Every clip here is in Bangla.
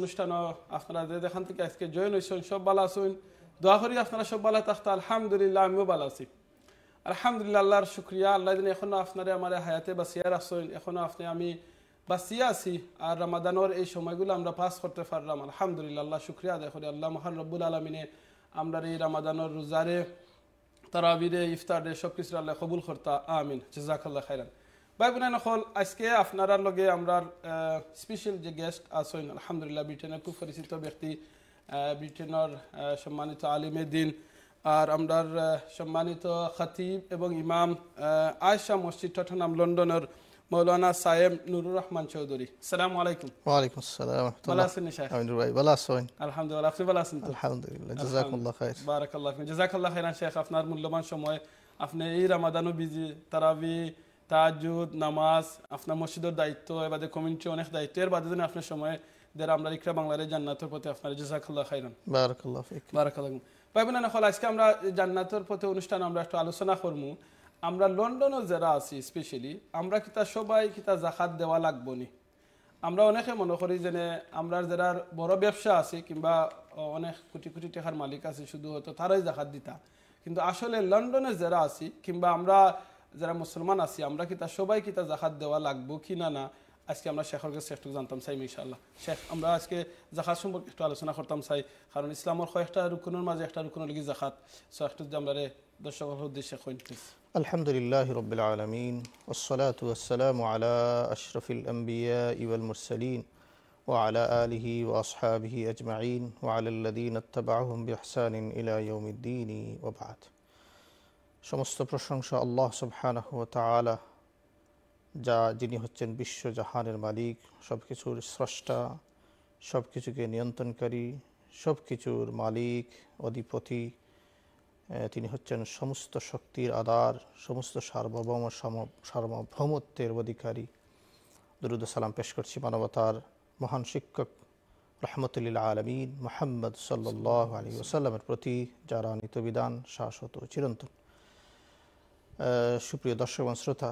অনুষ্ঠান আপনারা যে দেখান থেকে আজকে জয়েন হয়েছেন সব ভালো আসুন দোয়া করি আপনারা সব ভালো থাকতে আলহামদুলিল্লাহ আমিও ভালো আছি আলহামদুলিল্লাহ আল্লাহর শুক্রিয়া আল্লাহ দিন এখনও আপনারা আমার হায়াতে বাঁচিয়া রাখছেন এখনও আপনি আমি বাঁচিয়া আছি আর রামাদানের এই সময়গুলো আমরা পাস করতে পারলাম আলহামদুলিল্লাহ আল্লাহ শুক্রিয়া আদায় করি আল্লাহ মহান রব্বুল আলমিনে আমরা এই রামাদানের রোজারে তারাবিরে ইফতারে সব কিছু আল্লাহ কবুল করতা আমিন জেজাকাল্লাহ খাইরান ভাই বোনাইন আজকে আপনারার লগে আমরা স্পেশাল যে গেস্ট আসইন আলহামদুলিল্লাহ ব্রিটেনের খুব পরিচিত ব্যক্তি ব্রিটেনের সম্মানিত আলিম দিন আর আমরার সম্মানিত খাতিব এবং ইমাম আয়সা মসজিদ চট্টনাম লন্ডনের মৌলানা সাহেব নুরুর রহমান চৌধুরী সালাম আলাইকুম ওয়া আসসালাম ভালো আছেন আমিনুর ভাই ভালো আছেন আলহামদুলিল্লাহ আপনি ভালো আছেন আলহামদুলিল্লাহ খাইর ফিক খাইরান আপনার মূল্যবান সময় আপনি এই রামাদানও বিজি তারাবি তাজুদ নামাজ আপনার মসজিদের দায়িত্ব এবারে কমিউনিটি অনেক দায়িত্ব এর বাদে আপনার সময় দের আমরা ইকরা বাংলার জান্নাতের পথে আপনার জাজাকাল্লাহ খাইলাম বারাকাল্লাহ ভাই বোন হল আজকে আমরা জান্নাতের পথে অনুষ্ঠান আমরা একটু আলোচনা করবো আমরা লন্ডনও যারা আছি স্পেশালি আমরা কি তা সবাই কি তা জাকাত দেওয়া লাগবো নি আমরা অনেকে মনে করি যে আমরা যারা বড় ব্যবসা আছে কিংবা অনেক কোটি কোটি টাকার মালিক আছে শুধু হয়তো তারাই জাকাত দিতা কিন্তু আসলে লন্ডনে যারা আছি কিংবা আমরা যারা মুসলমান আছি আমরা কি তার সবাই কি তা যাকাত দেওয়া লাগবো কি না না আজকে আমরা শেখর কাছে একটু জানতাম চাই ইনশাআল্লাহ শেখ আমরা আজকে জাকাত সম্পর্কে একটু আলোচনা করতাম চাই কারণ ইসলামের কয়েকটা রুকুনের মাঝে একটা রুকুনের লিগে জাকাত সো একটু আমরা দর্শকের উদ্দেশ্যে কইন الحمد لله رب العالمين والصلاة والسلام على أشرف الأنبياء والمرسلين وعلى آله وأصحابه أجمعين وعلى الذين اتبعهم بإحسان إلى يوم الدين وبعد সমস্ত প্রশংসা আল্লাহ সুবহানাহ যা যিনি হচ্ছেন বিশ্বজাহানের মালিক সব কিছুর স্রষ্টা সব কিছুকে নিয়ন্ত্রণকারী সব কিছুর মালিক অধিপতি তিনি হচ্ছেন সমস্ত শক্তির আধার সমস্ত সার্বভৌম সার্বভৌমত্বের অধিকারী দরুদ সালাম পেশ করছি মানবতার মহান শিক্ষক রহমতুল্লাহ আলমিন মোহাম্মদ সাল্লি আলী ওসাল্লামের প্রতি যারা নিতবিধান শাশ্বত চিরন্তন সুপ্রিয় দর্শক শ্রোতা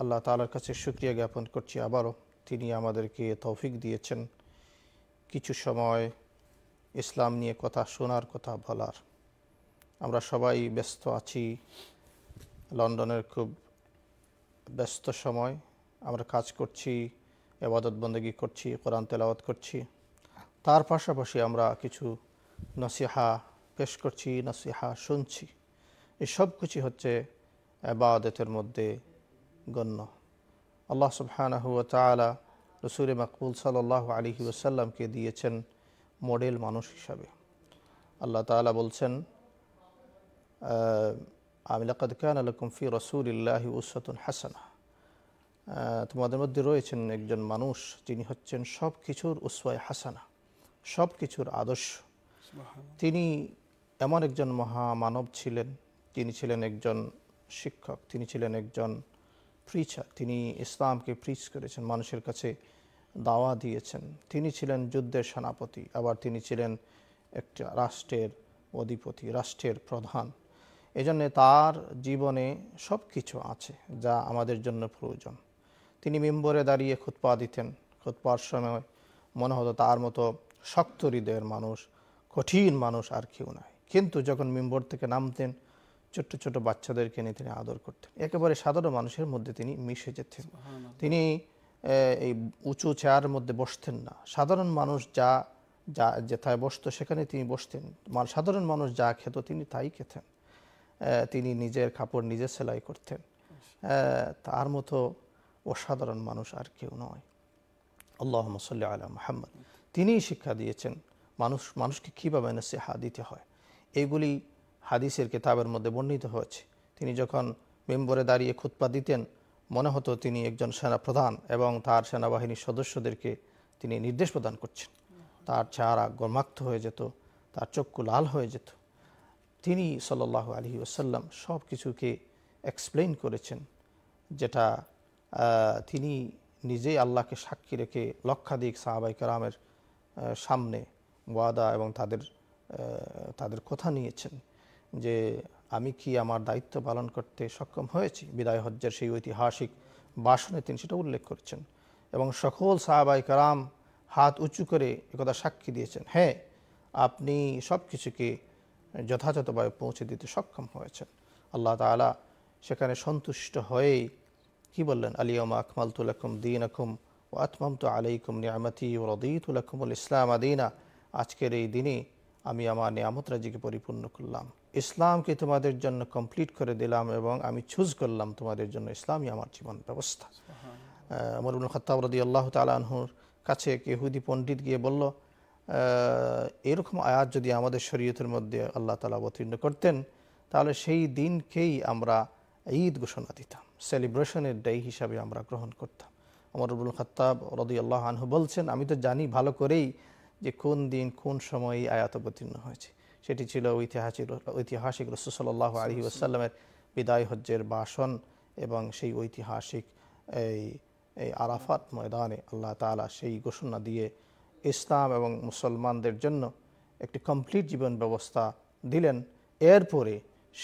আল্লাহ তালার কাছে সুক্রিয়া জ্ঞাপন করছি আবারও তিনি আমাদেরকে তৌফিক দিয়েছেন কিছু সময় ইসলাম নিয়ে কথা শোনার কথা বলার আমরা সবাই ব্যস্ত আছি লন্ডনের খুব ব্যস্ত সময় আমরা কাজ করছি এবাদত বন্দী করছি কোরআন তেলাওয়াত করছি তার পাশাপাশি আমরা কিছু নসিহা পেশ করছি নসিহা শুনছি এসব কিছু হচ্ছে আবাদতের মধ্যে গণ্য আল্লাহ সুবহানাহু ওয়া তাআলা রসুল মাকবুল সাল্লাহ আলহি ওসাল্লামকে দিয়েছেন মডেল মানুষ হিসাবে আল্লাহ তালা বলছেন আমিলাকাদ খান আলকুম ফি রসুলিল্লাহি উসাতুন হাসানা তোমাদের মধ্যে রয়েছেন একজন মানুষ যিনি হচ্ছেন সব কিছুর উসওয়ায় হাসানা সব কিছুর আদর্শ তিনি এমন একজন মহামানব ছিলেন তিনি ছিলেন একজন শিক্ষক তিনি ছিলেন একজন প্রিচার তিনি ইসলামকে প্রিচ করেছেন মানুষের কাছে দাওয়া দিয়েছেন তিনি ছিলেন যুদ্ধের সেনাপতি আবার তিনি ছিলেন একটা রাষ্ট্রের অধিপতি রাষ্ট্রের প্রধান এজন্যে তার জীবনে সব কিছু আছে যা আমাদের জন্য প্রয়োজন তিনি মেম্বরে দাঁড়িয়ে খুতপা দিতেন খুতপার সময় মনে হতো তার মতো শক্ত হৃদয়ের মানুষ কঠিন মানুষ আর কেউ নয় কিন্তু যখন মেম্বর থেকে নামতেন ছোট্ট ছোট বাচ্চাদেরকে নিয়ে তিনি আদর করতেন একেবারে সাধারণ মানুষের মধ্যে তিনি মিশে যেতেন তিনি এই উঁচু চেয়ার মধ্যে বসতেন না সাধারণ মানুষ যা যা যেথায় বসতো সেখানে তিনি বসতেন সাধারণ মানুষ যা খেত তিনি তাই খেতেন তিনি নিজের কাপড় নিজে সেলাই করতেন তার মতো অসাধারণ মানুষ আর কেউ নয় আল্লাহ মসল্লা আল মোহাম্মদ তিনিই শিক্ষা দিয়েছেন মানুষ মানুষকে কীভাবে নসিহা দিতে হয় এগুলি হাদিসের কেতাবের মধ্যে বর্ণিত হয়েছে তিনি যখন মেম্বরে দাঁড়িয়ে খুতপা দিতেন মনে হতো তিনি একজন সেনাপ্রধান এবং তার সেনাবাহিনীর সদস্যদেরকে তিনি নির্দেশ প্রদান করছেন তার চেহারা গর্মাক্ত হয়ে যেত তার চক্ষু লাল হয়ে যেত তিনি সাল্লাহ আলী ওসাল্লাম সব কিছুকে এক্সপ্লেন করেছেন যেটা তিনি নিজেই আল্লাহকে সাক্ষী রেখে লক্ষাধিক সাহাবাই কারামের সামনে ওয়াদা এবং তাদের তাদের কথা নিয়েছেন যে আমি কি আমার দায়িত্ব পালন করতে সক্ষম হয়েছি বিদায় হজ্জের সেই ঐতিহাসিক বাসনে তিনি সেটা উল্লেখ করেছেন এবং সকল সাহাবাই কারাম হাত উঁচু করে একথা সাক্ষী দিয়েছেন হ্যাঁ আপনি সব কিছুকে যথাযথভাবে পৌঁছে দিতে সক্ষম হয়েছেন আল্লাহ তালা সেখানে সন্তুষ্ট হয়ে কি বললেন আলিয়মা আকমাল তুলকুম দিন আকুম ও আতমাম তু আলাইকুম নিয়ামতি ও রদিতুল আকুমুল ইসলাম আদিনা আজকের এই দিনে আমি আমার নিয়ামত রাজিকে পরিপূর্ণ করলাম ইসলামকে তোমাদের জন্য কমপ্লিট করে দিলাম এবং আমি চুজ করলাম তোমাদের জন্য ইসলামই আমার জীবন ব্যবস্থা মরুল খতাবরদি আল্লাহ তালহুর কাছে কেহুদি পণ্ডিত গিয়ে বলল এরকম আয়াত যদি আমাদের শরীয়তের মধ্যে আল্লাহ তালা অবতীর্ণ করতেন তাহলে সেই দিনকেই আমরা ঈদ ঘোষণা দিতাম সেলিব্রেশনের ডে হিসাবে আমরা গ্রহণ করতাম অমরুল খত্তাব রদি আল্লাহ আনহু বলছেন আমি তো জানি ভালো করেই যে কোন দিন কোন সময় এই আয়াত অবতীর্ণ হয়েছে সেটি ছিল ঐতিহাসিক ঐতিহাসিক রসুসল্লাহ আলী আসাল্লামের বিদায় হজ্জের বাসন এবং সেই ঐতিহাসিক এই এই আরাফাত ময়দানে আল্লাহ তালা সেই ঘোষণা দিয়ে ইসলাম এবং মুসলমানদের জন্য একটি কমপ্লিট জীবন ব্যবস্থা দিলেন এরপরে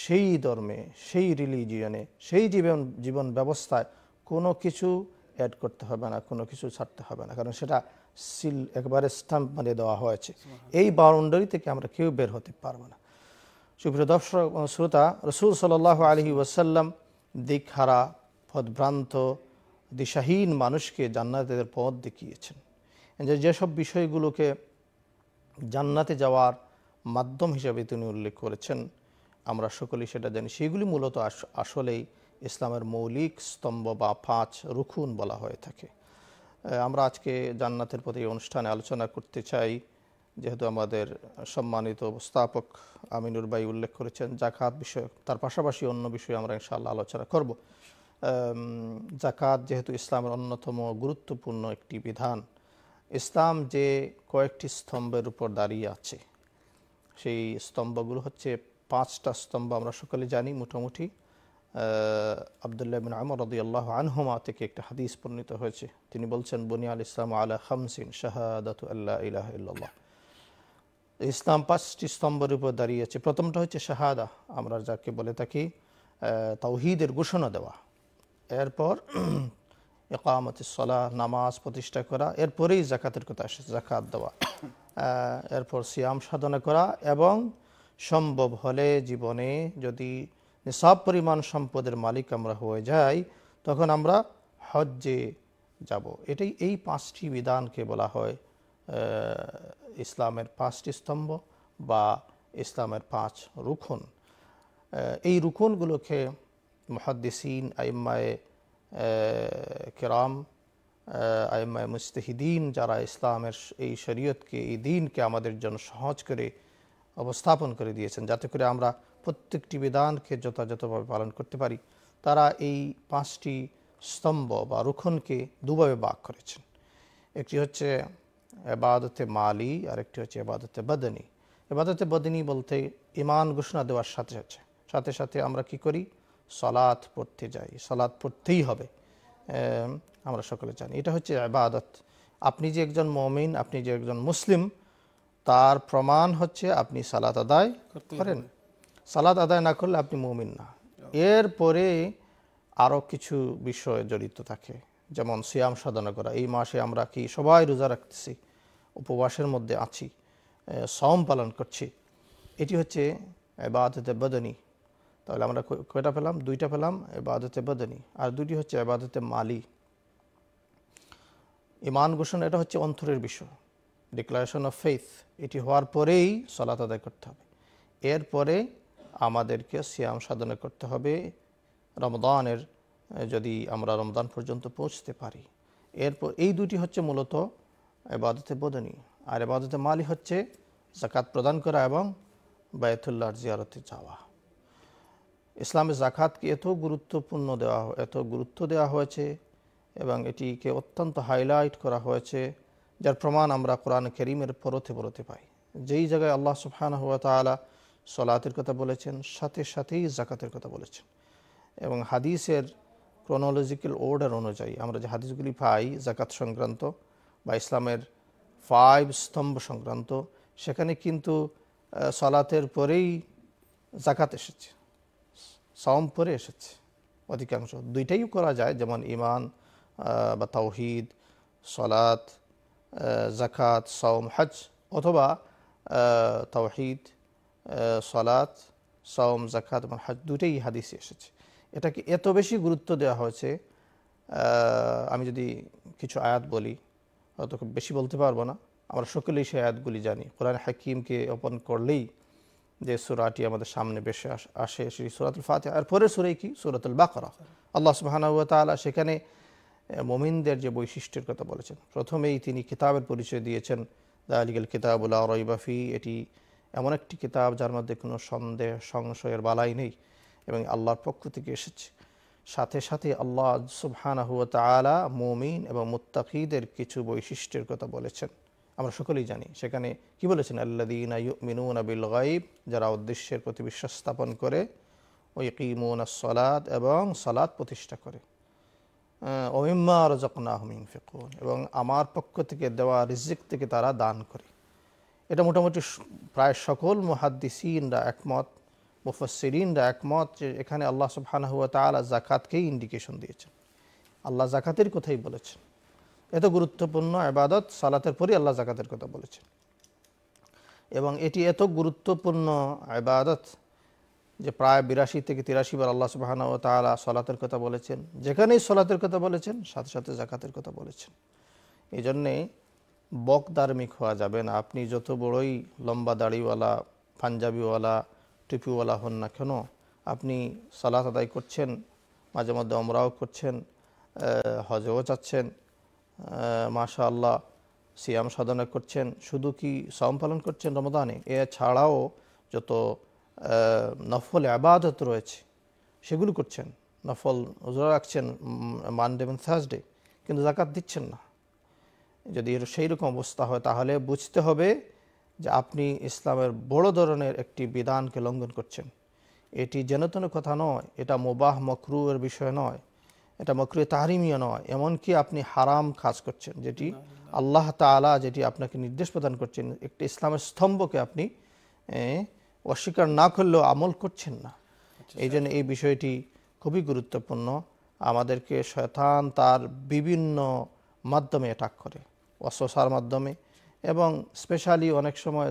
সেই ধর্মে সেই রিলিজিয়নে সেই জীবন জীবন ব্যবস্থায় কোনো কিছু অ্যাড করতে হবে না কোনো কিছু ছাড়তে হবে না কারণ সেটা সিল একবারে স্টাম্প মানে দেওয়া হয়েছে এই বাউন্ডারি থেকে আমরা কেউ বের হতে পারবো না সুপ্রিয় দর্শক শ্রোতা রসুল সাল্লাহ আলহি ওয়াসাল্লাম দিকহারা পদভ্রান্ত দিশাহীন মানুষকে জান্নাতের পথ দেখিয়েছেন যে যেসব বিষয়গুলোকে জান্নাতে যাওয়ার মাধ্যম হিসাবে তিনি উল্লেখ করেছেন আমরা সকলেই সেটা জানি সেগুলি মূলত আসলেই ইসলামের মৌলিক স্তম্ভ বা পাঁচ রুখুন বলা হয়ে থাকে আমরা আজকে জান্নাতের প্রতি অনুষ্ঠানে আলোচনা করতে চাই যেহেতু আমাদের সম্মানিত উপস্থাপক আমিনুর ভাই উল্লেখ করেছেন জাকাত বিষয়ক তার পাশাপাশি অন্য বিষয়ে আমরা ইনশাল্লাহ আলোচনা করব জাকাত যেহেতু ইসলামের অন্যতম গুরুত্বপূর্ণ একটি বিধান ইসলাম যে কয়েকটি স্তম্ভের উপর দাঁড়িয়ে আছে সেই স্তম্ভগুলো হচ্ছে পাঁচটা স্তম্ভ আমরা সকলে জানি মোটামুটি আবদুল্লাহ বিন আমর রদি আল্লাহ আনহুমা থেকে একটা হাদিস বর্ণিত হয়েছে তিনি বলছেন বুনিয়াল ইসলাম আলা খামসিন শাহাদাত আল্লাহ ইলাহ ইল্লাহ ইসলাম পাঁচটি স্তম্ভের উপর দাঁড়িয়েছে প্রথমটা হচ্ছে শাহাদা আমরা যাকে বলে থাকি তাওহিদের ঘোষণা দেওয়া এরপর একামত সলাহ নামাজ প্রতিষ্ঠা করা এরপরেই জাকাতের কথা আসে জাকাত দেওয়া এরপর সিয়াম সাধনা করা এবং সম্ভব হলে জীবনে যদি সব পরিমাণ সম্পদের মালিক আমরা হয়ে যাই তখন আমরা হজ্জে যাব এটাই এই পাঁচটি বিধানকে বলা হয় ইসলামের পাঁচটি স্তম্ভ বা ইসলামের পাঁচ রুখুন এই রুখুনগুলোকে মহাদ্দিসিন আইম্মায়ে কেরাম আইম্মায় মুস্তাহিদিন যারা ইসলামের এই শরীয়তকে এই দিনকে আমাদের জন্য সহজ করে অবস্থাপন করে দিয়েছেন যাতে করে আমরা প্রত্যেকটি বিধানকে যথাযথভাবে পালন করতে পারি তারা এই পাঁচটি স্তম্ভ বা রুখনকে দুভাবে বাক করেছেন একটি হচ্ছে এবাদতে মালি আর একটি হচ্ছে এবাদতে বদনী এবাদতে বদনী বলতে ইমান ঘোষণা দেওয়ার সাথে সাথে সাথে সাথে আমরা কি করি সলাথ পড়তে যাই সলাথ পড়তেই হবে আমরা সকলে জানি এটা হচ্ছে এবাদত আপনি যে একজন মমিন আপনি যে একজন মুসলিম তার প্রমাণ হচ্ছে আপনি সালাত আদায় করেন সালাদ আদায় না করলে আপনি মুমিন না এরপরে আরও কিছু বিষয় জড়িত থাকে যেমন সিয়াম সাধনা করা এই মাসে আমরা কি সবাই রোজা রাখতেছি উপবাসের মধ্যে আছি সম পালন করছি এটি হচ্ছে এবাদতে বদনী তাহলে আমরা কয়টা পেলাম দুইটা পেলাম এবাদতে বদনী আর দুটি হচ্ছে এবাদতে মালি ইমান ঘোষণা এটা হচ্ছে অন্তরের বিষয় ডিক্লারেশন অফ ফেইথ এটি হওয়ার পরেই সলাত আদায় করতে হবে এরপরে আমাদেরকে সিয়াম সাধনা করতে হবে রমদানের যদি আমরা রমদান পর্যন্ত পৌঁছতে পারি এরপর এই দুটি হচ্ছে মূলত এবাদতে বদনী আর এবাদতে মালি হচ্ছে জাকাত প্রদান করা এবং বায়তুল্লাহর জিয়ারতে যাওয়া ইসলামের জাকাতকে এত গুরুত্বপূর্ণ দেওয়া এত গুরুত্ব দেওয়া হয়েছে এবং এটিকে অত্যন্ত হাইলাইট করা হয়েছে যার প্রমাণ আমরা কোরআন করিমের পরতে পরতে পাই যেই জায়গায় আল্লাহ সুফহান হাত তালা সলাতের কথা বলেছেন সাথে সাথেই জাকাতের কথা বলেছেন এবং হাদিসের ক্রোনোলজিক্যাল অর্ডার অনুযায়ী আমরা যে হাদিসগুলি পাই জাকাত সংক্রান্ত বা ইসলামের ফাইভ স্তম্ভ সংক্রান্ত সেখানে কিন্তু সলাতের পরেই জাকাত এসেছে সম পরে এসেছে অধিকাংশ দুইটাই করা যায় যেমন ইমান বা তাওহিদ সলাত জাকাত সম হজ অথবা তাওহিদ সলাৎ সওম জাকাত এবং হাজ দুটোই হাদিসে এসেছে এটাকে এত বেশি গুরুত্ব দেওয়া হয়েছে আমি যদি কিছু আয়াত বলি হয়তো খুব বেশি বলতে পারবো না আমরা সকলেই সেই আয়াতগুলি জানি কোরআন হাকিমকে ওপেন করলেই যে সুরাটি আমাদের সামনে বেশি আসে সেই সুরাতুল ফাতে আর পরে সুরে কি সুরাতুল বাকরা আল্লাহ সুবাহানুতালা সেখানে মোমিনদের যে বৈশিষ্ট্যের কথা বলেছেন প্রথমেই তিনি কিতাবের পরিচয় দিয়েছেন দা আলিগুল কিতাবুল্লাহ রইবাফি এটি এমন একটি কিতাব যার মধ্যে কোনো সন্দেহ সংশয়ের বালাই নেই এবং আল্লাহর পক্ষ থেকে এসেছে সাথে সাথে আল্লাহ সুবহানাহুয়া তালা মুমিন এবং মুত্তাকিদের কিছু বৈশিষ্ট্যের কথা বলেছেন আমরা সকলেই জানি সেখানে কি বলেছেন আল্লাদিন মিনুন আবিল গাইব যারা উদ্দেশ্যের প্রতি বিশ্বাস স্থাপন করে ওই কিমুন সলাদ এবং সলাদ প্রতিষ্ঠা করে ওমিম্মা রজকনা হমিন ফেকুন এবং আমার পক্ষ থেকে দেওয়া রিজিক থেকে তারা দান করে এটা মোটামুটি প্রায় সকল মহাদ্দিসিনরা একমত মুফসিরিনরা একমত যে এখানে আল্লাহ তা আলা জাকাতকেই ইন্ডিকেশন দিয়েছেন আল্লাহ জাকাতের কথাই বলেছেন এত গুরুত্বপূর্ণ আবাদত সালাতের পরই আল্লাহ জাকাতের কথা বলেছেন এবং এটি এত গুরুত্বপূর্ণ আবাদত যে প্রায় বিরাশি থেকে তিরাশি বার আল্লাহ সুবাহানা ও তালা সলাতের কথা বলেছেন যেখানেই সলাতের কথা বলেছেন সাথে সাথে জাকাতের কথা বলেছেন এই জন্যেই বক ধার্মিক হওয়া যাবে না আপনি যত বড়ই লম্বা দাড়িওয়ালা পাঞ্জাবিওয়ালা টুপিওয়ালা হন না কেন আপনি সালাত আদায় করছেন মাঝে মধ্যে অমরাও করছেন হজেও যাচ্ছেন মাশা আল্লাহ সিয়াম সাধনা করছেন শুধু কি সম পালন করছেন রমদানে এ ছাড়াও যত নফল আবাদত রয়েছে সেগুলো করছেন নফল রাখছেন মানডে এবং থার্সডে কিন্তু জাকাত দিচ্ছেন না যদি সেই রকম অবস্থা হয় তাহলে বুঝতে হবে যে আপনি ইসলামের বড় ধরনের একটি বিধানকে লঙ্ঘন করছেন এটি যেনতেন কথা নয় এটা মোবাহ মকরুয়ের বিষয় নয় এটা মকরু তাহারিমীয় নয় এমনকি আপনি হারাম কাজ করছেন যেটি আল্লাহ তালা যেটি আপনাকে নির্দেশ প্রদান করছেন একটি ইসলামের স্তম্ভকে আপনি অস্বীকার না করলেও আমল করছেন না আচ্ছা, এই জন্য এই বিষয়টি খুবই গুরুত্বপূর্ণ আমাদেরকে শয়তান তার বিভিন্ন মাধ্যমে অ্যাটাক করে অস্ত্রসার মাধ্যমে এবং স্পেশালি অনেক সময়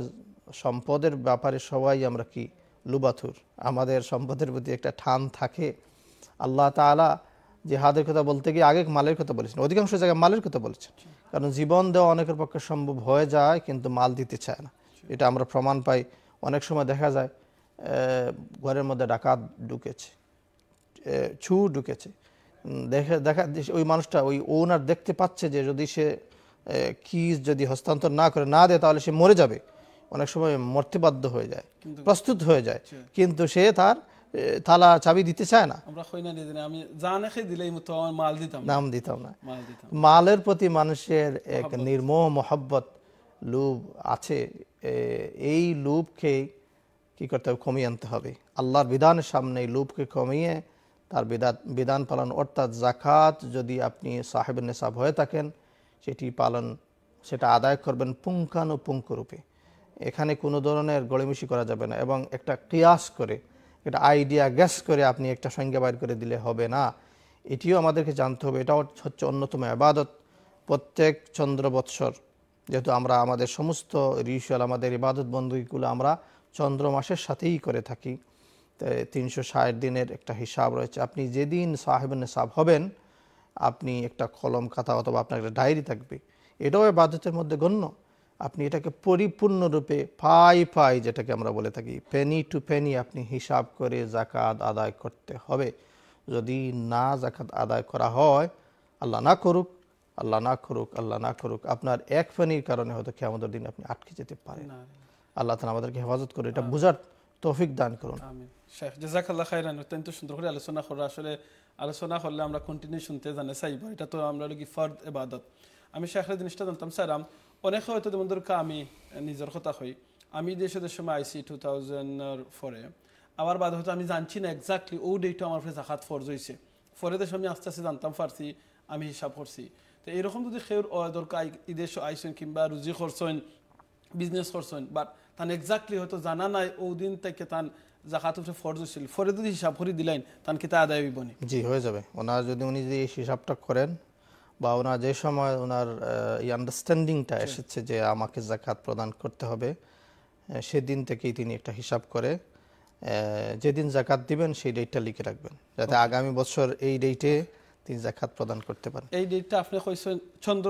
সম্পদের ব্যাপারে সবাই আমরা কি লুবাথুর আমাদের সম্পদের প্রতি একটা ঠান থাকে আল্লাহ তালা হাতের কথা বলতে গিয়ে আগে মালের কথা বলেছেন অধিকাংশ জায়গায় মালের কথা বলেছেন কারণ জীবন দেওয়া অনেকের পক্ষে সম্ভব হয়ে যায় কিন্তু মাল দিতে চায় না এটা আমরা প্রমাণ পাই অনেক সময় দেখা যায় ঘরের মধ্যে ডাকাত ঢুকেছে ছু ঢুকেছে দেখা দেখা ওই মানুষটা ওই ওনার দেখতে পাচ্ছে যে যদি সে কি যদি হস্তান্তর না করে না দেয় তাহলে সে মরে যাবে অনেক সময় মরতে বাধ্য হয়ে যায় প্রস্তুত হয়ে যায় কিন্তু সে তার থালা চাবি দিতে চায় না নাম দিতাম না মালের প্রতি মানুষের এক নির্মোহ মহব্বত লোভ আছে এই লোভকে কি করতে হবে কমিয়ে আনতে হবে আল্লাহর বিধানের সামনে এই লোভকে কমিয়ে তার বিধান বিধান পালন অর্থাৎ জাকাত যদি আপনি সাহেব নেশাব হয়ে থাকেন সেটি পালন সেটা আদায় করবেন পুঙ্খানুপুঙ্খরূপে এখানে কোনো ধরনের গড়েমিশি করা যাবে না এবং একটা ক্রিয়াস করে একটা আইডিয়া গ্যাস করে আপনি একটা সংজ্ঞা বাইর করে দিলে হবে না এটিও আমাদেরকে জানতে হবে এটাও হচ্ছে অন্যতম আবাদত প্রত্যেক চন্দ্র বৎসর যেহেতু আমরা আমাদের সমস্ত রিচুয়াল আমাদের ইবাদত বন্দুকগুলো আমরা চন্দ্র মাসের সাথেই করে থাকি তিনশো ষাট দিনের একটা হিসাব রয়েছে আপনি যেদিন সাহেব নেশাব হবেন আপনি একটা কলম খাতা অথবা আপনার একটা ডায়েরি থাকবে এটাও বাধ্যতার মধ্যে গণ্য আপনি এটাকে পরিপূর্ণরূপে পাই পাই যেটাকে আমরা বলে থাকি পেনি টু পেনি আপনি হিসাব করে জাকাত আদায় করতে হবে যদি না জাকাত আদায় করা হয় আল্লাহ না করুক আল্লাহ না করুক আল্লাহ না করুক আপনার এক ফেনির কারণে হয়তো খেয়ামতের দিন আপনি আটকে যেতে পারেন আল্লাহ তালা আমাদেরকে হেফাজত করে এটা বোঝার তৌফিক দান করুন শেখ জাজাকাল্লাহ খাইরান অত্যন্ত সুন্দর করে আলোচনা করা আসলে আলোচনা করলে আমরা কন্টিনিউ শুনতে জানে চাইব এটা তো আমরা কি ফর্দ এবাদত আমি শেখরে জিনিসটা জানতাম স্যারাম অনেকে হয়তো তোমাদের দরকার আমি নিজের কথা হই আমি দেশের সময় আইসি টু থাউজেন্ডের ফরে আমার বাদ হয়তো আমি জানছি না এক্সাক্টলি ও ডেটটা আমার ফেলে জাকাত ফর্জ হয়েছে ফরে দেশে আমি আস্তে আস্তে জানতাম পারছি আমি হিসাব করছি তো এরকম যদি সেউর দরকার ঈদের আইসেন কিংবা রুজি করছেন বিজনেস করছেন বাট তান এক্সাক্টলি হয়তো জানা নাই ও দিন থেকে তান জাকাত উপরে ফরজ ছিল ফরে যদি হিসাব করে দিলেন তাহলে কি তা আদায় বিবনি জি হয়ে যাবে ওনার যদি উনি যদি এই হিসাবটা করেন বা ওনার যে সময় ওনার এই আন্ডারস্ট্যান্ডিংটা এসেছে যে আমাকে জাকাত প্রদান করতে হবে সেদিন থেকেই তিনি একটা হিসাব করে যেদিন জাকাত দিবেন সেই ডেটটা লিখে রাখবেন যাতে আগামী বছর এই ডেটে তিনি জাকাত প্রদান করতে পারেন এই ডেটটা আপনি কইছেন চন্দ্র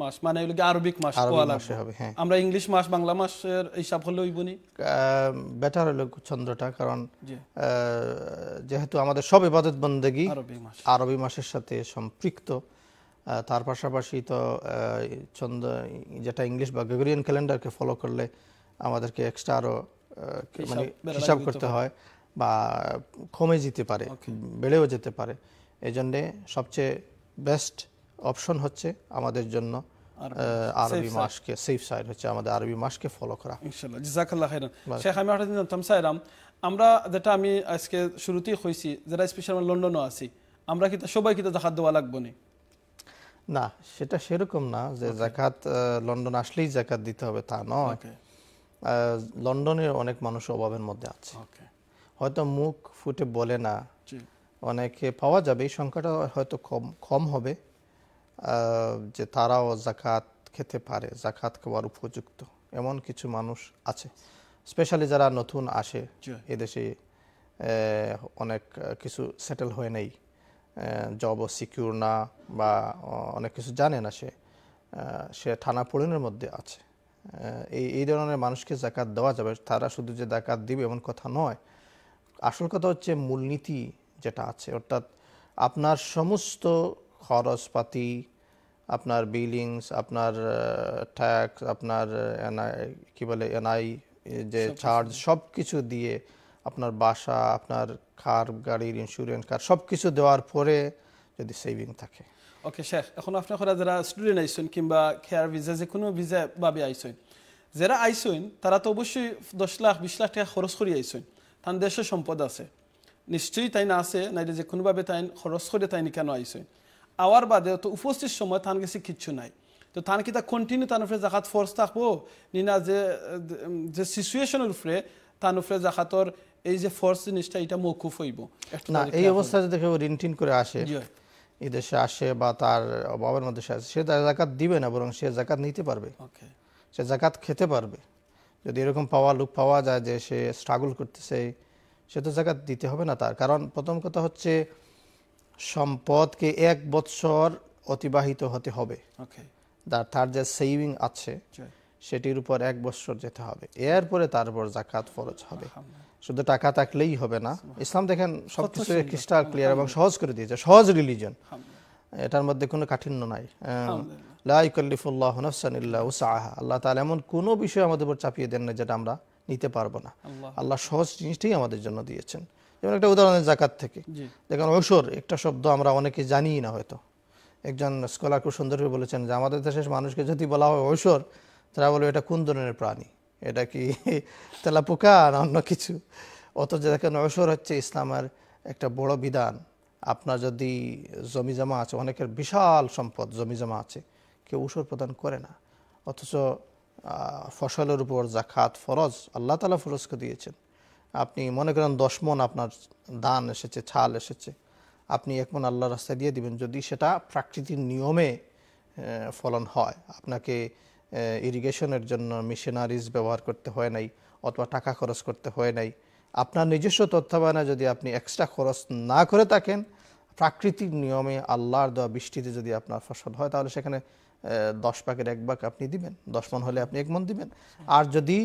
মাস মানে হলো আরবিক মাস কোয়ালা মাসে হবে হ্যাঁ আমরা ইংলিশ মাস বাংলা মাসের হিসাব হলো ওইবনি বেটার হলো চন্দ্রটা কারণ যেহেতু আমাদের সব ইবাদত বندگی আরবি মাসের সাথে সম্পৃক্ত তার পাশাপাশি তো চন্দ্র যেটা ইংলিশ বা গ্রেগরিয়ান ক্যালেন্ডারকে ফলো করলে আমাদেরকে এক্সট্রা আরো মানে হিসাব করতে হয় বা কমে যেতে পারে বেড়েও যেতে পারে এজন্যে সবচেয়ে বেস্ট অপশন হচ্ছে আমাদের জন্য আরবি মাসকে সেফ সাইড হচ্ছে আমাদের আরবি মাসকে ফলো করা ইনশাআল্লাহ জাযাকাল্লাহ খাইরান শেখ আমি আমরা যেটা আমি আজকে শুরুতেই কইছি যারা স্পেশাল আছি আমরা কি সবাই কি জাকাত দেওয়া লাগবে না না সেটা সেরকম না যে জাকাত লন্ডন আসলেই জাকাত দিতে হবে তা নয় লন্ডনের অনেক মানুষ অভাবের মধ্যে আছে হয়তো মুখ ফুটে বলে না অনেকে পাওয়া যাবে এই সংখ্যাটা হয়তো কম কম হবে যে তারাও জাকাত খেতে পারে জাকাত খাওয়ার উপযুক্ত এমন কিছু মানুষ আছে স্পেশালি যারা নতুন আসে এদেশে অনেক কিছু সেটেল হয়ে নেই জবও সিকিউর না বা অনেক কিছু জানে না সে সে থানা পড়নের মধ্যে আছে এই এই ধরনের মানুষকে জাকাত দেওয়া যাবে তারা শুধু যে জাকাত দিবে এমন কথা নয় আসল কথা হচ্ছে মূলনীতি যেটা আছে অর্থাৎ আপনার সমস্ত খরচপাতি আপনার বিলিংস আপনার ট্যাক্স আপনার এনআই কী বলে এনআই যে চার্জ সব কিছু দিয়ে আপনার বাসা আপনার কার গাড়ির ইন্স্যুরেন্স কার সব কিছু দেওয়ার পরে যদি সেভিং থাকে ওকে শেখ এখন আপনারা যারা স্টুডেন্ট আইসুন কিংবা খেয়ার ভিজা যে কোনো ভিজা ভাবে আইসুন যারা আইসুন তারা তো অবশ্যই দশ লাখ বিশ লাখ টাকা খরচ করে আইসুন তার দেশে সম্পদ আছে নিশ্চয়ই তাই না আছে নাইলে যে কোনোভাবে তাই খরচ করে তাই নিকা নয় আওয়ার বাদে তো উপস্থিত সময় থান গেছে কিচ্ছু নাই তো থান কি তা কন্টিনিউ তার উপরে জাকাত ফোর্স থাকবো নিনা যে যে সিচুয়েশনের উপরে তার উপরে জাকাতর এই যে ফোর্স জিনিসটা এটা মৌকুফ হইব না এই অবস্থায় যদি কেউ ঋণ টিন করে আসে এদেশে আসে বা তার অভাবের মধ্যে আসে সে তার জাকাত দিবে না বরং সে জাকাত নিতে পারবে সে জাকাত খেতে পারবে যদি এরকম পাওয়া লোক পাওয়া যায় যে সে স্ট্রাগল করতেছে সে তো জায়গা দিতে হবে না তার কারণ প্রথম কথা হচ্ছে সম্পদকে এক বৎসর অতিবাহিত হতে হবে তার যে সেভিং আছে সেটির উপর এক বৎসর যেতে হবে এরপরে তারপর জাকাত ফরজ হবে শুধু টাকা থাকলেই হবে না ইসলাম দেখেন সবকিছু ক্রিস্টাল ক্লিয়ার এবং সহজ করে দিয়েছে সহজ রিলিজন এটার মধ্যে কোনো কাঠিন্য নাই লাইকল্লিফুল্লাহ আল্লাহ তালা এমন কোনো বিষয় আমাদের উপর চাপিয়ে দেন না যেটা আমরা নিতে পারবো না আল্লাহ সহজ জিনিসটাই আমাদের জন্য দিয়েছেন যেমন একটা উদাহরণের জাকাত থেকে দেখেন ঐশ্বর একটা শব্দ আমরা অনেকে জানি না হয়তো একজন স্কলার খুব সুন্দর করে বলেছেন যে আমাদের দেশের মানুষকে যদি বলা হয় ঐশ্বর তারা বলবে এটা কোন ধরনের প্রাণী এটা কি তেলা পোকা না অন্য কিছু অথচ দেখেন ঐশ্বর হচ্ছে ইসলামের একটা বড় বিধান আপনার যদি জমি জমা আছে অনেকের বিশাল সম্পদ জমি জমা আছে কেউ ঔষধ প্রদান করে না অথচ ফসলের উপর জাকাত ফরজ আল্লাহ তালা ফরজকে দিয়েছেন আপনি মনে করেন দশ মন আপনার দান এসেছে ছাল এসেছে আপনি এক মন আল্লাহ রাস্তায় দিয়ে দিবেন যদি সেটা প্রাকৃতিক নিয়মে ফলন হয় আপনাকে ইরিগেশনের জন্য মিশনারিজ ব্যবহার করতে হয় নাই অথবা টাকা খরচ করতে হয় নাই আপনার নিজস্ব তত্ত্বাবধানে যদি আপনি এক্সট্রা খরচ না করে থাকেন প্রাকৃতিক নিয়মে আল্লাহর দেওয়া বৃষ্টিতে যদি আপনার ফসল হয় তাহলে সেখানে দশ পাকের এক বাক আপনি দিবেন দশ মন হলে আপনি এক মন দিবেন আর যদি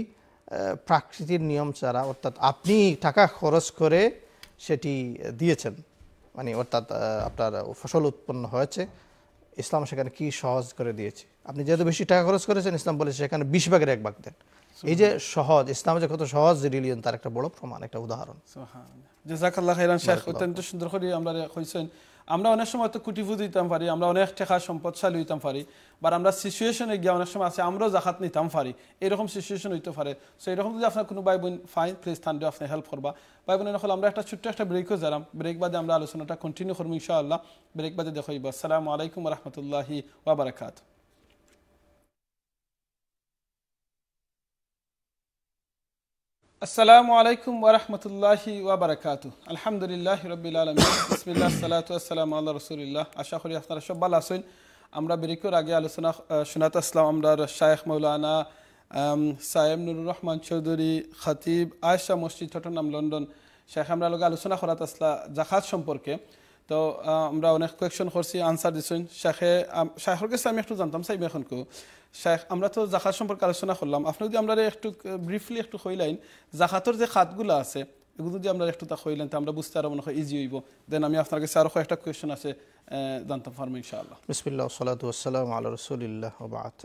প্রাকৃতির নিয়ম ছাড়া অর্থাৎ আপনি টাকা খরচ করে সেটি দিয়েছেন মানে অর্থাৎ আপনার ফসল উৎপন্ন হয়েছে ইসলাম সেখানে কি সহজ করে দিয়েছে আপনি যেহেতু বেশি টাকা খরচ করেছেন ইসলাম বলেছে সেখানে বিশ ভাগের এক ভাগ দেন এই যে সহজ ইসলাম যে কত সহজ রিলিয়ন তার একটা বড় প্রমাণ একটা উদাহরণ শেখ অত্যন্ত সুন্দর করে আমরা আমরা অনেক সময় তো কুটিপুজি দিতাম পারি আমরা অনেক ঠেকা সম্পদশালী হইতাম পারি বা আমরা সিচুয়েশনে গিয়ে অনেক সময় আছে আমরাও জাকাত নিতাম পারি এরকম সিচুয়েশন হইতে পারে সো এরকম যদি আপনার কোনো ভাই বোন ফাইন প্লিজ থান দিয়ে আপনি হেল্প করবা ভাই বোনের হল আমরা একটা ছোট্ট একটা ব্রেকও জানাম ব্রেক বাদে আমরা আলোচনাটা কন্টিনিউ করবো ইনশাআল্লাহ ব্রেক বাদে দেখো আসসালামু আলাইকুম রহমতুল্লাহি ওবরাকাত আসসালামু আলাইকুম ওরহমতুল্লাহি ওবরাকাত আলহামদুলিল্লাহ রবিল আলম বিসমিল্লা সালাত আসসালাম আল্লাহ রসুলিল্লাহ আশা করি আপনারা সব ভালো আসুন আমরা বেরিকর আগে আলোচনা শোনাত আসলাম আমরা শায়েখ মৌলানা সায়েম নুরুর রহমান চৌধুরী খতিব আয়সা মসজিদ নাম লন্ডন শেখ আমরা লোক আলোচনা করাত আসলা জাকাত সম্পর্কে তো আমরা অনেক কোয়েকশন করছি আনসার দিছেন শেখে শাহের কাছে আমি একটু জানতাম সাইব এখন কো শেখ আমরা তো জাকাত সম্পর্কে আলোচনা করলাম আপনি যদি আমরা একটু ব্রিফলি একটু হইলেন জাকাতর যে খাতগুলো আছে এগুলো যদি আমরা একটু তা হইলেন তো আমরা বুঝতে আরো মনে হয় ইজি হইব দেন আমি আপনার কাছে আরো একটা কোয়েশন আছে জানতাম ফার্ম ইনশাআল্লাহ বিসমিল্লা সালাতাম আল রসুলিল্লাহ বাত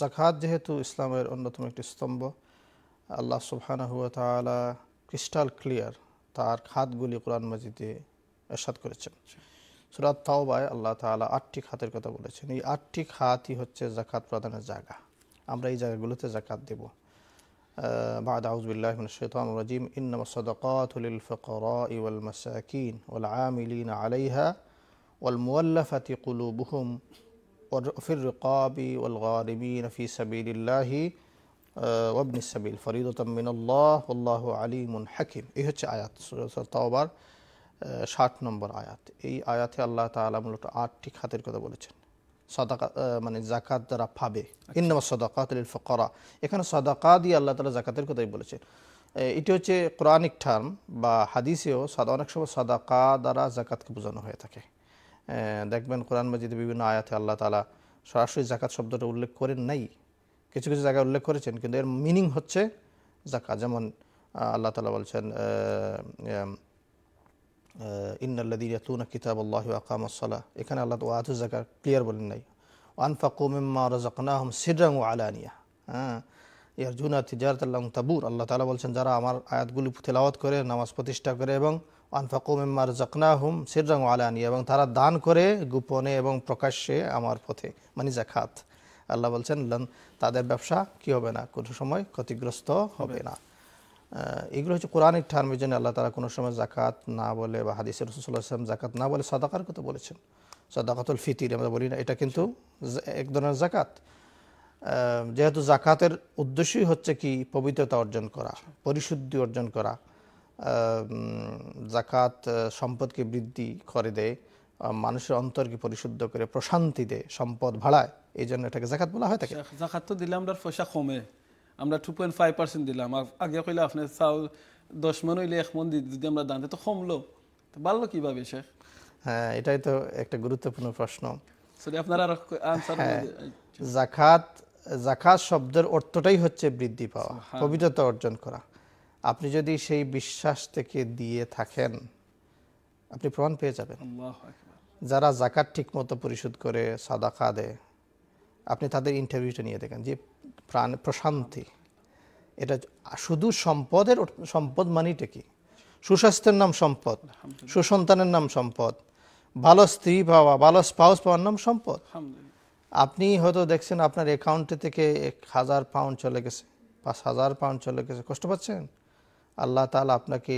জাকাত যেহেতু ইসলামের অন্যতম একটি স্তম্ভ আল্লাহ সুবহানাহু হুয়া তালা ক্রিস্টাল ক্লিয়ার তার খাতগুলি কোরআন মাজিদে এরশাদ করেছেন সুরাত তাওবায় আল্লাহ তালা আটটি খাতের কথা বলেছেন এই আটটি খাতই হচ্ছে জাকাত প্রদানের জায়গা আমরা এই জায়গাগুলোতে জাকাত দেব بعد أعوذ بالله من الشيطان الرجيم إنما الصدقات للفقراء والمساكين والعاملين عليها والمؤلفة قلوبهم وفي الرقاب والغارمين في سبيل الله وابن السبيل فريضة من الله والله عليم حكيم إيه هচ্ছে আয়াত সূরা তাওবার ষাট নম্বর আয়াত এই আয়াতে আল্লাহ তালা মূলত আটটি খাতের কথা বলেছেন সদাকা মানে জাকাত দ্বারা পাবে আচ্ছা। ইন্নবা সদাকাত ফকরা এখানে সদাকা দিয়ে আল্লাহ তালা জাকাতের কথাই বলেছেন এটি হচ্ছে কোরআনিক টার্ম বা হাদিসেও সাদা অনেক সময় সাদাকা দ্বারা জাকাতকে বোঝানো হয়ে থাকে দেখবেন কোরআন মজিদে বিভিন্ন আয়াতে আল্লাহ তালা সরাসরি জাকাত শব্দটা উল্লেখ করেন নাই কিছু কিছু জায়গায় উল্লেখ করেছেন কিন্তু এর মিনিং হচ্ছে জাকাত যেমন আল্লাহ তালা বলছেন ইন্নাল্লাদি এখানে আল্লাহ ও জাকার ক্লিয়ার বলেন নাই আনফাকু মিম্মা রাজাকনাহুম সিররাং ও আলানিয়া হ্যাঁ ইয়ারজুনা তিজারত আল্লাহ তাবুর আল্লাহ তালা বলছেন যারা আমার আয়াতগুলি তেলাওয়াত করে নামাজ প্রতিষ্ঠা করে এবং আনফাকু মিম্মা রাজাকনাহুম সিররাং ও আলানিয়া এবং তারা দান করে গোপনে এবং প্রকাশ্যে আমার পথে মানে জাকাত আল্লাহ বলছেন তাদের ব্যবসা কি হবে না কোনো সময় ক্ষতিগ্রস্ত হবে না এগুলো হচ্ছে কোরআনিক টার্মের জন্য আল্লাহ তারা কোনো সময় জাকাত না বলে বা হাদিসের রসুল্লাহ আসলাম জাকাত না বলে সাদাকার কথা বলেছেন সাদাকাতুল ফিতির আমরা বলি না এটা কিন্তু এক ধরনের জাকাত যেহেতু জাকাতের উদ্দেশ্যই হচ্ছে কি পবিত্রতা অর্জন করা পরিশুদ্ধি অর্জন করা জাকাত সম্পদকে বৃদ্ধি করে দেয় মানুষের অন্তরকে পরিশুদ্ধ করে প্রশান্তি দেয় সম্পদ ভাড়ায় এই জন্য এটাকে জাকাত বলা হয় থাকে জাকাত তো দিলে আমরা পয়সা কমে আমরা টু পয়েন্ট ফাইভ পার্সেন্ট দিলাম আগে কইলে আপনি চাউল দশ মন হইলে এক মন যদি আমরা দানতে তো কমলো তো বাড়লো কীভাবে সে হ্যাঁ এটাই তো একটা গুরুত্বপূর্ণ প্রশ্ন আপনারা হ্যাঁ, আচ্ছা। জাকাত জাকাত শব্দের অর্থটাই হচ্ছে বৃদ্ধি পাওয়া পবিত্রতা অর্জন করা আপনি যদি সেই বিশ্বাস থেকে দিয়ে থাকেন আপনি প্রমাণ পেয়ে যাবেন যারা জাকাত মতো পরিশোধ করে সাদা খা দেয় আপনি তাদের ইন্টারভিউটা নিয়ে দেখেন যে প্রাণ প্রশান্তি এটা শুধু সম্পদের সম্পদ মানিটা কি সুস্বাস্থ্যের নাম সম্পদ সুসন্তানের নাম সম্পদ ভালো স্ত্রী পাওয়া ভালো স্পাউস পাওয়ার নাম সম্পদ আপনি হয়তো দেখছেন আপনার অ্যাকাউন্টে থেকে এক হাজার পাউন্ড চলে গেছে পাঁচ হাজার পাউন্ড চলে গেছে কষ্ট পাচ্ছেন আল্লাহ তালা আপনাকে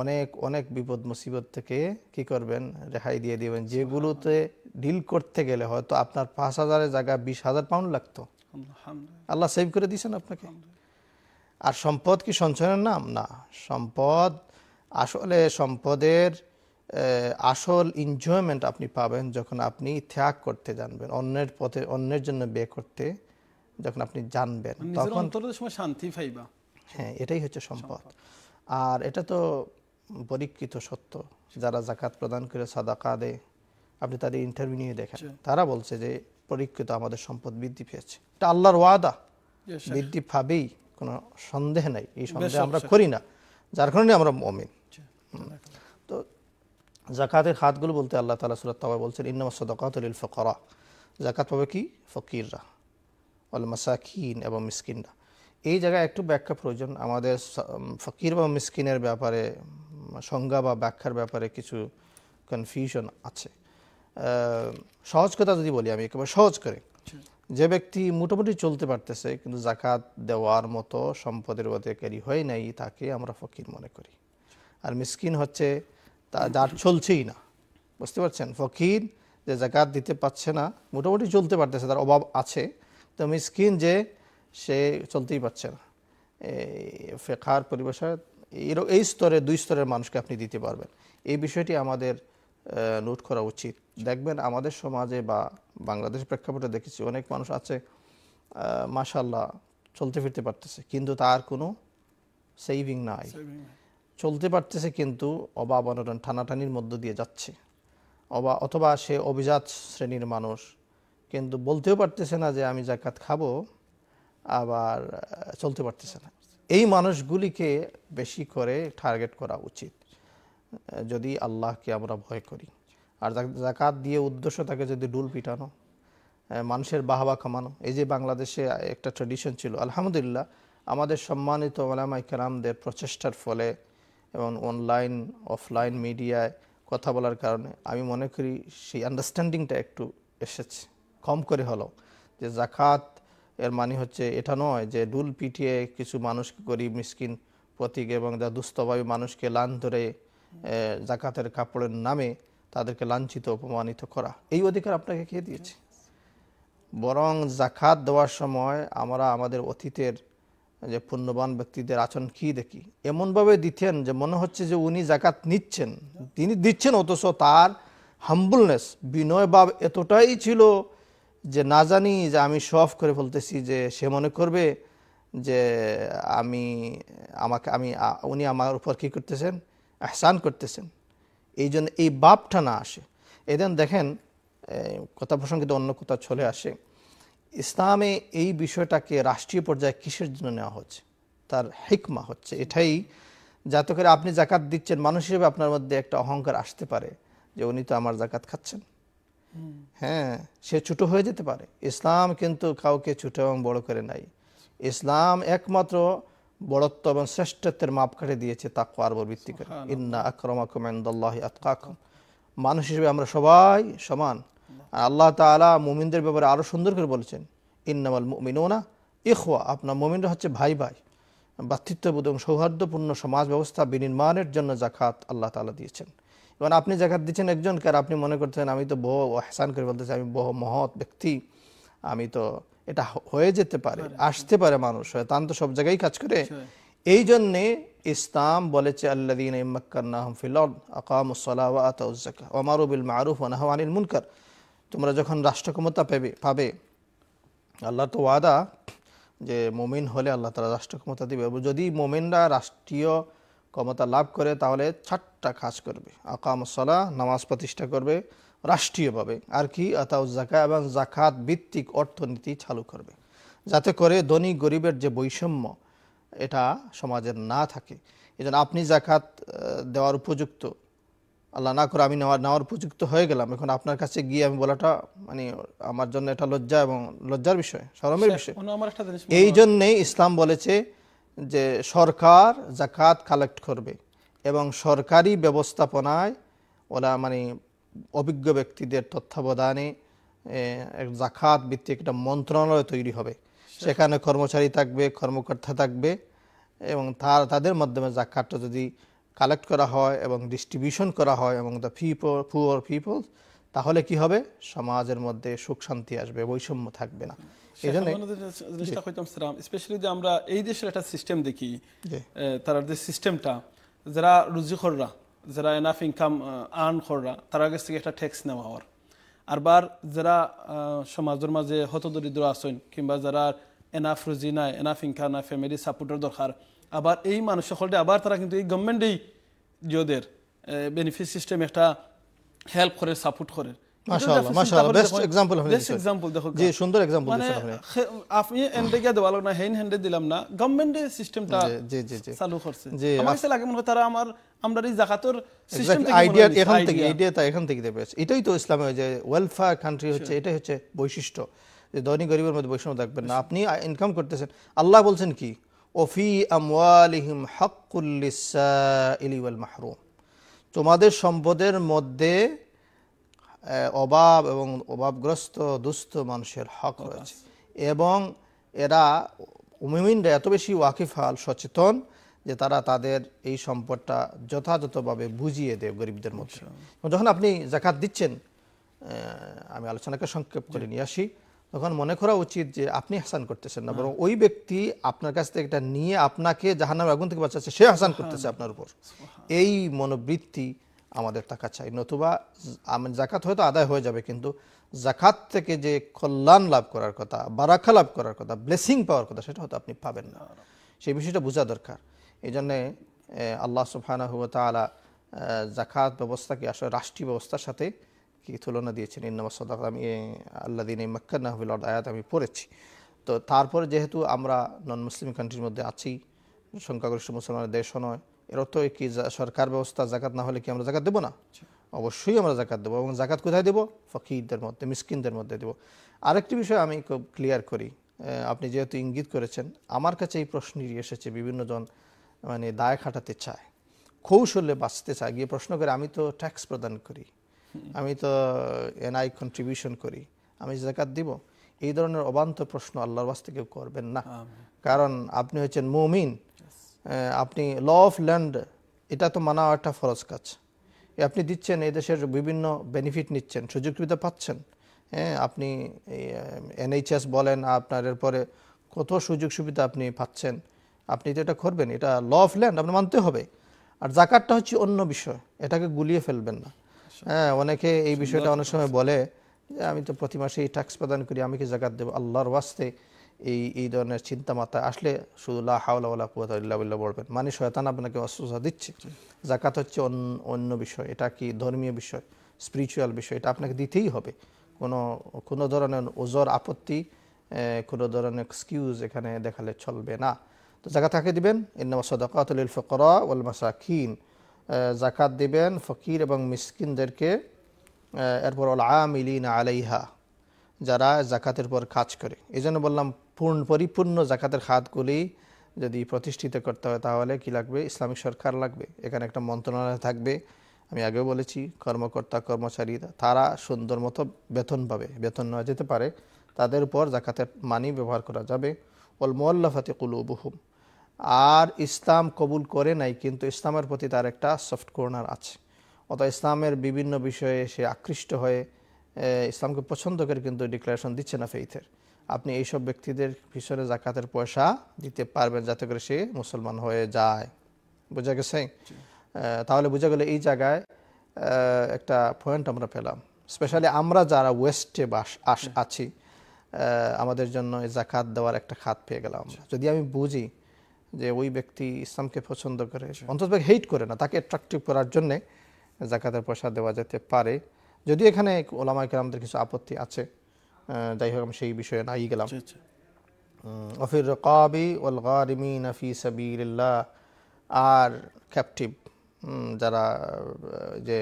অনেক অনেক বিপদ মুসিবত থেকে কি করবেন রেহাই দিয়ে দিবেন যেগুলোতে ডিল করতে গেলে হয়তো আপনার পাঁচ হাজারের জায়গায় বিশ হাজার পাউন্ড লাগতো আল্লাহ সেভ করে দিয়েছেন আপনাকে আর সম্পদ কি সঞ্চয়ের নাম না সম্পদ আসলে সম্পদের আসল এনজয়মেন্ট আপনি পাবেন যখন আপনি ত্যাগ করতে জানবেন অন্যের পথে অন্যের জন্য বিয়ে করতে যখন আপনি জানবেন তখন শান্তি পাইবা হ্যাঁ এটাই হচ্ছে সম্পদ আর এটা তো পরীক্ষিত সত্য যারা জাকাত প্রদান করে সাদা কাদে আপনি তাদের ইন্টারভিউ নিয়ে দেখেন তারা বলছে যে পরীক্ষিত আমাদের সম্পদ বৃদ্ধি পেয়েছে এটা আল্লাহর ওয়াদা বৃদ্ধি পাবেই কোনো সন্দেহ নাই এই সন্দেহ আমরা করি না যার কারণে আমরা মমিন তো জাকাতের হাতগুলো বলতে আল্লাহ তালা সুরাত তাবা বলছেন ইন্নামা সদকাতুল ফকরা জাকাত পাবে কি ফকিররা অল মাসাকিন এবং মিসকিনরা এই জায়গায় একটু ব্যাখ্যা প্রয়োজন আমাদের ফকির বা মিসকিনের ব্যাপারে সংজ্ঞা বা ব্যাখ্যার ব্যাপারে কিছু কনফিউশন আছে সহজ কথা যদি বলি আমি একেবারে সহজ করে যে ব্যক্তি মোটামুটি চলতে পারতেছে কিন্তু জাকাত দেওয়ার মতো সম্পদের অধিকারী হয় নাই তাকে আমরা ফকির মনে করি আর মিসকিন হচ্ছে তা যার চলছেই না বুঝতে পারছেন ফকির যে জাকাত দিতে পারছে না মোটামুটি চলতে পারতেছে তার অভাব আছে তো মিসকিন যে সে চলতেই পারছে না ফেকার পরিবেশে এই স্তরে দুই স্তরের মানুষকে আপনি দিতে পারবেন এই বিষয়টি আমাদের নোট করা উচিত দেখবেন আমাদের সমাজে বা বাংলাদেশ প্রেক্ষাপটে দেখেছি অনেক মানুষ আছে মাশাল্লাহ চলতে ফিরতে পারতেছে কিন্তু তার কোনো সেভিং নাই চলতে পারতেছে কিন্তু অবাব অনটন ঠানাঠানির মধ্য দিয়ে যাচ্ছে অবা অথবা সে অভিজাত শ্রেণীর মানুষ কিন্তু বলতেও পারতেছে না যে আমি জাকাত খাবো আবার চলতে পারতেছে না এই মানুষগুলিকে বেশি করে টার্গেট করা উচিত যদি আল্লাহকে আমরা ভয় করি আর জাকাত দিয়ে উদ্দেশ্য থাকে যদি ডুল পিটানো মানুষের বাহাবা খামানো এই যে বাংলাদেশে একটা ট্রেডিশন ছিল আলহামদুলিল্লাহ আমাদের সম্মানিত ওলামাই কেরামদের প্রচেষ্টার ফলে এবং অনলাইন অফলাইন মিডিয়ায় কথা বলার কারণে আমি মনে করি সেই আন্ডারস্ট্যান্ডিংটা একটু এসেছে কম করে হলো যে জাকাত এর মানে হচ্ছে এটা নয় যে ডুল পিটিয়ে কিছু মানুষ গরিব মিসকিন প্রতীক এবং যা দুস্থবায়ু মানুষকে লান ধরে জাকাতের কাপড়ের নামে তাদেরকে লাঞ্ছিত অপমানিত করা এই অধিকার আপনাকে কে দিয়েছে বরং জাকাত দেওয়ার সময় আমরা আমাদের অতীতের যে পুণ্যবান ব্যক্তিদের আচরণ কি দেখি এমনভাবে দিতেন যে মনে হচ্ছে যে উনি জাকাত নিচ্ছেন তিনি দিচ্ছেন অথচ তার হাম্বুলনেস বিনয় এতটাই ছিল যে না জানি যে আমি সফ করে ফেলতেছি যে সে মনে করবে যে আমি আমাকে আমি উনি আমার উপর কী করতেছেন আহসান করতেছেন এই জন্য এই বাপটা না আসে এদেন দেখেন কথা প্রসঙ্গে অন্য কথা চলে আসে ইসলামে এই বিষয়টাকে রাষ্ট্রীয় পর্যায়ে কিসের জন্য নেওয়া হচ্ছে তার হিকমা হচ্ছে এটাই যাতে করে আপনি জাকাত দিচ্ছেন মানুষ হিসেবে আপনার মধ্যে একটা অহংকার আসতে পারে যে উনি তো আমার জাকাত খাচ্ছেন হ্যাঁ সে ছোটো হয়ে যেতে পারে ইসলাম কিন্তু কাউকে ছোটো এবং বড় করে নাই ইসলাম একমাত্র বড়ত্ব এবং শ্রেষ্ঠত্বের মাপ কাটে দিয়েছে তাকু উপর ভিত্তি করে ইন্না আকরমাকুম মানুষ হিসেবে আমরা সবাই সমান আর আল্লাহ তাআলা মুমিনদের ব্যাপারে আরো সুন্দর করে বলেছেন ইন্নামাল মুমিনুনা ইখোয়া আপনার মুমিনরা হচ্ছে ভাই ভাই ভ্রাতৃত্ববোধ এবং সৌহার্দ্যপূর্ণ সমাজ ব্যবস্থা বিনির্মাণের জন্য জাকাত আল্লাহ তালা দিয়েছেন এবং আপনি জাকাত দিচ্ছেন একজনকে আর আপনি মনে করছেন আমি তো বহু হেসান করে বলতেছি আমি বহু মহৎ ব্যক্তি আমি তো এটা হয়ে যেতে পারে আসতে পারে মানুষ তান তো সব জায়গায় কাজ করে এই জন্যে ইসলাম বলেছে মারুফ মুনকার তোমরা যখন রাষ্ট্র ক্ষমতা পাবে পাবে আল্লাহ তো ওয়াদা যে মোমিন হলে আল্লাহ তারা রাষ্ট্র ক্ষমতা দেবে যদি মোমিনরা রাষ্ট্রীয় ক্ষমতা লাভ করে তাহলে চারটা কাজ করবে আকামসলা নামাজ প্রতিষ্ঠা করবে রাষ্ট্রীয়ভাবে আর কি আতাউ জাকা এবং জাকাত ভিত্তিক অর্থনীতি চালু করবে যাতে করে ধনী গরিবের যে বৈষম্য এটা সমাজের না থাকে এজন্য আপনি জাকাত দেওয়ার উপযুক্ত আল্লাহ না করে আমি নেওয়ার নেওয়ার উপযুক্ত হয়ে গেলাম এখন আপনার কাছে গিয়ে আমি বলাটা মানে আমার জন্য এটা লজ্জা এবং লজ্জার বিষয় সরমের বিষয় এই জন্যেই ইসলাম বলেছে যে সরকার জাকাত কালেক্ট করবে এবং সরকারি ব্যবস্থাপনায় ওরা মানে অভিজ্ঞ ব্যক্তিদের তত্ত্বাবধানে জাকাত ভিত্তিক একটা মন্ত্রণালয় তৈরি হবে সেখানে কর্মচারী থাকবে কর্মকর্তা থাকবে এবং তার তাদের মাধ্যমে জাকাতটা যদি কালেক্ট করা হয় এবং ডিস্ট্রিবিউশন করা হয় এবং দ্য পিপল পুয়ার পিপল তাহলে কি হবে সমাজের মধ্যে সুখ শান্তি আসবে বৈষম্য থাকবে না আমরা এই দেশের একটা সিস্টেম দেখি তারা যে সিস্টেমটা যারা রুজিখররা যারা এনাফ ইনকাম আর্ন করা তারা কাছ থেকে একটা ট্যাক্স নেওয়া হওয়ার আর বার যারা সমাজের মাঝে দরিদ্র আসেন কিংবা যারা এনাফ রুজি নাই এনাফ ইনকাম না ফ্যামিলি সাপোর্টের দরকার আবার এই মানুষ সকলটা আবার তারা কিন্তু এই গভর্নমেন্টেই যদের বেনিফিট সিস্টেম একটা হেল্প করে সাপোর্ট করে এটাই হচ্ছে বৈশিষ্ট্য যে গরিবের মধ্যে বৈষম্য থাকবেন না আপনি ইনকাম করতেছেন আল্লাহ বলছেন কি তোমাদের সম্পদের মধ্যে অভাব এবং অভাবগ্রস্ত দুস্থ মানুষের হক রয়েছে এবং এরা উমিমিনরা এত বেশি ওয়াকিফাল সচেতন যে তারা তাদের এই সম্পদটা যথাযথভাবে বুঝিয়ে দেয় গরিবদের মধ্যে আচ্ছা। যখন আপনি জাকাত দিচ্ছেন আমি আলোচনাকে সংক্ষেপ করে নিয়ে আসি তখন মনে করা উচিত যে আপনি হাসান করতেছেন না হ্যাঁ। বরং ওই ব্যক্তি আপনার কাছ থেকে এটা নিয়ে আপনাকে জাহান্নামের আগুন থেকে বাঁচাচ্ছে সে হাসান হ্যাঁ। করতেছে আপনার উপর এই মনোবৃত্তি আমাদের টাকা চাই নতুবা জাকাত হয়তো আদায় হয়ে যাবে কিন্তু জাকাত থেকে যে কল্যাণ লাভ করার কথা বারাক্ষা লাভ করার কথা ব্লেসিং পাওয়ার কথা সেটা হয়তো আপনি পাবেন না সেই বিষয়টা বোঝা দরকার এই জন্যে আল্লাহ সুফানা হুয়া তালা জাকাত ব্যবস্থাকে আসলে রাষ্ট্রীয় ব্যবস্থার সাথে কি তুলনা দিয়েছেন ইন্নামা সদাক আমি আল্লা দিন মক্কান্না হবিল আয়াত আমি পড়েছি তো তারপরে যেহেতু আমরা নন মুসলিম কান্ট্রির মধ্যে আছি সংখ্যাগরিষ্ঠ মুসলমানের দেশও নয় এর অর্থ কি সরকার ব্যবস্থা জাকাত না হলে কি আমরা জাকাত দেবো না অবশ্যই আমরা জাকাত দেবো এবং জাকাত কোথায় দেবো ফকিরদের মধ্যে মিসকিনদের মধ্যে দেবো আরেকটি বিষয় আমি খুব ক্লিয়ার করি আপনি যেহেতু ইঙ্গিত করেছেন আমার কাছে এই প্রশ্নটি এসেছে বিভিন্নজন মানে দায় খাটাতে চায় কৌশলে বাঁচতে চায় গিয়ে প্রশ্ন করে আমি তো ট্যাক্স প্রদান করি আমি তো এনআই কন্ট্রিবিউশন করি আমি জাকাত দিব এই ধরনের অবান্ত প্রশ্ন আল্লাহর বাস থেকে করবেন না কারণ আপনি হচ্ছেন মুমিন আপনি ল অফ ল্যান্ড এটা তো মানা একটা ফরজ কাজ আপনি দিচ্ছেন এদেশের বিভিন্ন বেনিফিট নিচ্ছেন সুযোগ সুবিধা পাচ্ছেন হ্যাঁ আপনি এনএইচএস বলেন আপনার এরপরে কত সুযোগ সুবিধা আপনি পাচ্ছেন আপনি তো এটা করবেন এটা ল অফ ল্যান্ড আপনার মানতে হবে আর জাকাতটা হচ্ছে অন্য বিষয় এটাকে গুলিয়ে ফেলবেন না আচ্ছা। হ্যাঁ অনেকে এই বিষয়টা অনেক সময় বলে আমি তো প্রতি মাসে ট্যাক্স প্রদান করি আমি কি জাকাত দেবো আল্লাহর ওয়াস্তে এই এই ধরনের চিন্তা মাথায় আসলে শুধু লা হাওলা কুয়াতাল্লাহ বলবেন মানে শয়তান আপনাকে অস্ত্রতা দিচ্ছে জাকাত হচ্ছে অন্য বিষয় এটা কি ধর্মীয় বিষয় স্পিরিচুয়াল বিষয় এটা আপনাকে দিতেই হবে কোনো কোনো ধরনের ওজোর আপত্তি কোনো ধরনের এক্সকিউজ এখানে দেখালে চলবে না তো জাকাত কাকে দেবেন ইন্নামা সদাকাতুল ফকরা ওয়াল মাসাকিন জাকাত দিবেন ফকির এবং মিসকিনদেরকে এরপর ওল আমিলিন আলাইহা যারা জাকাতের পর কাজ করে এই জন্য বললাম পূর্ণ পরিপূর্ণ জাকাতের খাতগুলি যদি প্রতিষ্ঠিত করতে হয় তাহলে কি লাগবে ইসলামিক সরকার লাগবে এখানে একটা মন্ত্রণালয় থাকবে আমি আগেও বলেছি কর্মকর্তা কর্মচারীরা তারা সুন্দর মতো বেতন পাবে বেতন নেওয়া যেতে পারে তাদের উপর জাকাতের মানি ব্যবহার করা যাবে ওল কুলু কুলুবহুম আর ইসলাম কবুল করে নাই কিন্তু ইসলামের প্রতি তার একটা সফট কর্নার আছে অত ইসলামের বিভিন্ন বিষয়ে সে আকৃষ্ট হয়ে ইসলামকে পছন্দ করে কিন্তু ডিক্লারেশন দিচ্ছে না ফেইথের আপনি এইসব ব্যক্তিদের পিছনে জাকাতের পয়সা দিতে পারবেন যাতে করে সে মুসলমান হয়ে যায় বোঝা গেছে তাহলে বোঝা গেলে এই জায়গায় একটা পয়েন্ট আমরা পেলাম স্পেশালি আমরা যারা ওয়েস্টে বাস আছি আমাদের জন্য জাকাত দেওয়ার একটা খাত পেয়ে গেলাম যদি আমি বুঝি যে ওই ব্যক্তি ইসলামকে পছন্দ করে অন্তত হেইট করে না তাকে অ্যাট্রাকটিভ করার জন্যে জাকাতের পয়সা দেওয়া যেতে পারে যদি এখানে ওলামাইকার আমাদের কিছু আপত্তি আছে যাই হোক আমি সেই বিষয়ে নাই গেলাম আচ্ছা, আচ্ছা। অফির রকাবি ওল গারিমি নাফি সাবিল্লাহ আর ক্যাপটিভ যারা যে